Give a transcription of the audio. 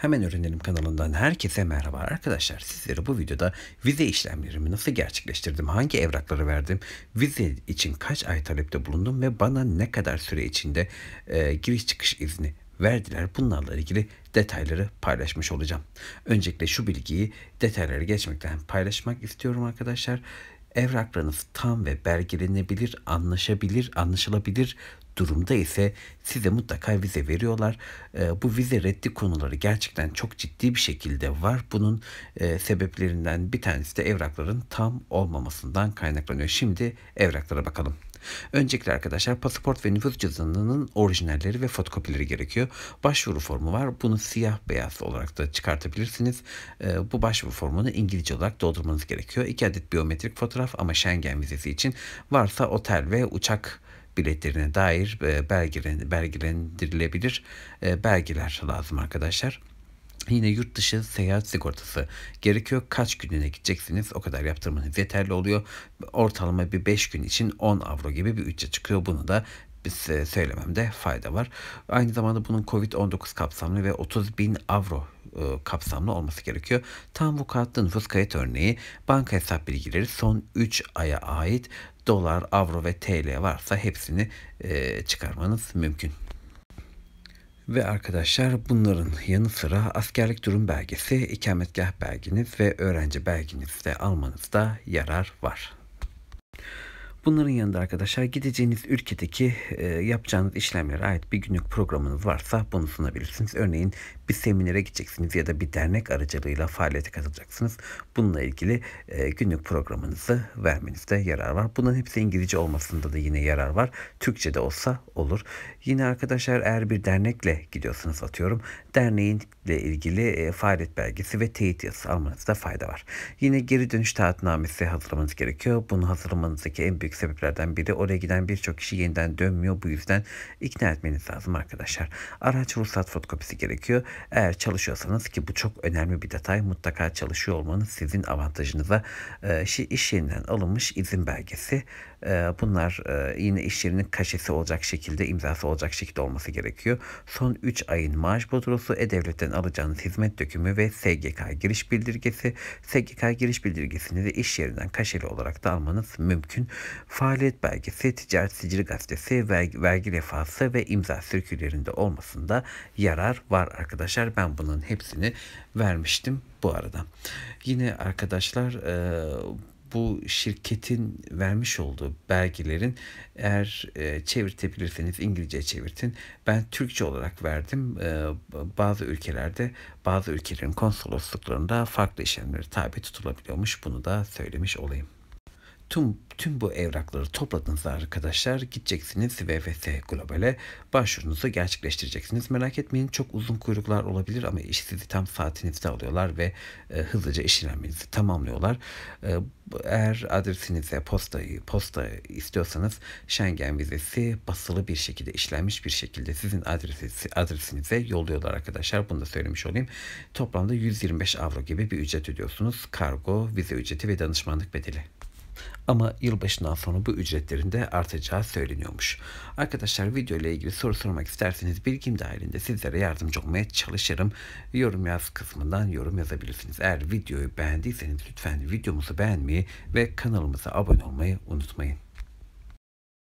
Hemen Öğrenelim kanalından herkese merhaba arkadaşlar. Sizlere bu videoda vize işlemlerimi nasıl gerçekleştirdim, hangi evrakları verdim, vize için kaç ay talepte bulundum ve bana ne kadar süre içinde e, giriş çıkış izni verdiler. Bunlarla ilgili detayları paylaşmış olacağım. Öncelikle şu bilgiyi detaylara geçmekten paylaşmak istiyorum arkadaşlar evraklarınız tam ve belgelenebilir, anlaşabilir, anlaşılabilir durumda ise size mutlaka vize veriyorlar. E, bu vize reddi konuları gerçekten çok ciddi bir şekilde var. Bunun e, sebeplerinden bir tanesi de evrakların tam olmamasından kaynaklanıyor. Şimdi evraklara bakalım. Öncelikle arkadaşlar pasaport ve nüfus cüzdanının orijinalleri ve fotokopileri gerekiyor. Başvuru formu var. Bunu siyah beyaz olarak da çıkartabilirsiniz. E, bu başvuru formunu İngilizce olarak doldurmanız gerekiyor. 2 adet biyometrik fotoğraf ama Schengen vizesi için varsa otel ve uçak biletlerine dair e, belgelen, belgelendirilebilir e, belgeler lazım arkadaşlar. Yine yurt dışı seyahat sigortası gerekiyor. Kaç gününe gideceksiniz o kadar yaptırmanız yeterli oluyor. Ortalama bir 5 gün için 10 avro gibi bir ücret çıkıyor. Bunu da biz e, söylememde fayda var. Aynı zamanda bunun Covid-19 kapsamlı ve 30 bin avro kapsamlı olması gerekiyor. Tam vukuatlı nüfus kayıt örneği, banka hesap bilgileri son 3 aya ait dolar, avro ve TL varsa hepsini e, çıkarmanız mümkün. Ve arkadaşlar bunların yanı sıra askerlik durum belgesi, ikametgah belgeniz ve öğrenci belgenizi de almanızda yarar var. Bunların yanında arkadaşlar gideceğiniz ülkedeki e, yapacağınız işlemlere ait bir günlük programınız varsa bunu sunabilirsiniz. Örneğin bir seminere gideceksiniz ya da bir dernek aracılığıyla faaliyete katılacaksınız. Bununla ilgili e, günlük programınızı vermenizde yarar var. Bunların hepsi İngilizce olmasında da yine yarar var. Türkçe de olsa olur. Yine arkadaşlar eğer bir dernekle gidiyorsanız atıyorum derneğinle ilgili e, faaliyet belgesi ve teyit yazısı almanızda fayda var. Yine geri dönüş taahhütnamesi hazırlamanız gerekiyor. Bunu hazırlamanızdaki en büyük büyük sebeplerden biri. Oraya giden birçok kişi yeniden dönmüyor. Bu yüzden ikna etmeniz lazım arkadaşlar. Araç ruhsat fotokopisi gerekiyor. Eğer çalışıyorsanız ki bu çok önemli bir detay. Mutlaka çalışıyor olmanız sizin avantajınıza. E, iş yerinden alınmış izin belgesi. E, bunlar e, yine iş yerinin kaşesi olacak şekilde, imzası olacak şekilde olması gerekiyor. Son 3 ayın maaş bordrosu, E-Devlet'ten alacağınız hizmet dökümü ve SGK giriş bildirgesi. SGK giriş bildirgesini de iş yerinden kaşeli olarak da almanız mümkün faaliyet belgesi, ticaret sicil gazetesi, vergi, vergi refahsı ve imza sirkülerinde olmasında yarar var arkadaşlar. Ben bunun hepsini vermiştim bu arada. Yine arkadaşlar e, bu şirketin vermiş olduğu belgelerin eğer e, çevirtebilirseniz İngilizce çevirtin. Ben Türkçe olarak verdim. E, bazı ülkelerde bazı ülkelerin konsolosluklarında farklı işlemleri tabi tutulabiliyormuş. Bunu da söylemiş olayım. Tüm, tüm bu evrakları topladınız arkadaşlar. Gideceksiniz VFS Global'e başvurunuzu gerçekleştireceksiniz. Merak etmeyin çok uzun kuyruklar olabilir ama iş sizi tam saatinizde alıyorlar ve e, hızlıca işlemenizi tamamlıyorlar. E, eğer adresinize postayı posta istiyorsanız Schengen vizesi basılı bir şekilde işlenmiş bir şekilde sizin adresi, adresinize yolluyorlar arkadaşlar. Bunu da söylemiş olayım. Toplamda 125 avro gibi bir ücret ödüyorsunuz. Kargo, vize ücreti ve danışmanlık bedeli. Ama yılbaşından sonra bu ücretlerin de artacağı söyleniyormuş. Arkadaşlar video ile ilgili soru sormak isterseniz bilgim dahilinde sizlere yardımcı olmaya çalışırım. Yorum yaz kısmından yorum yazabilirsiniz. Eğer videoyu beğendiyseniz lütfen videomuzu beğenmeyi ve kanalımıza abone olmayı unutmayın.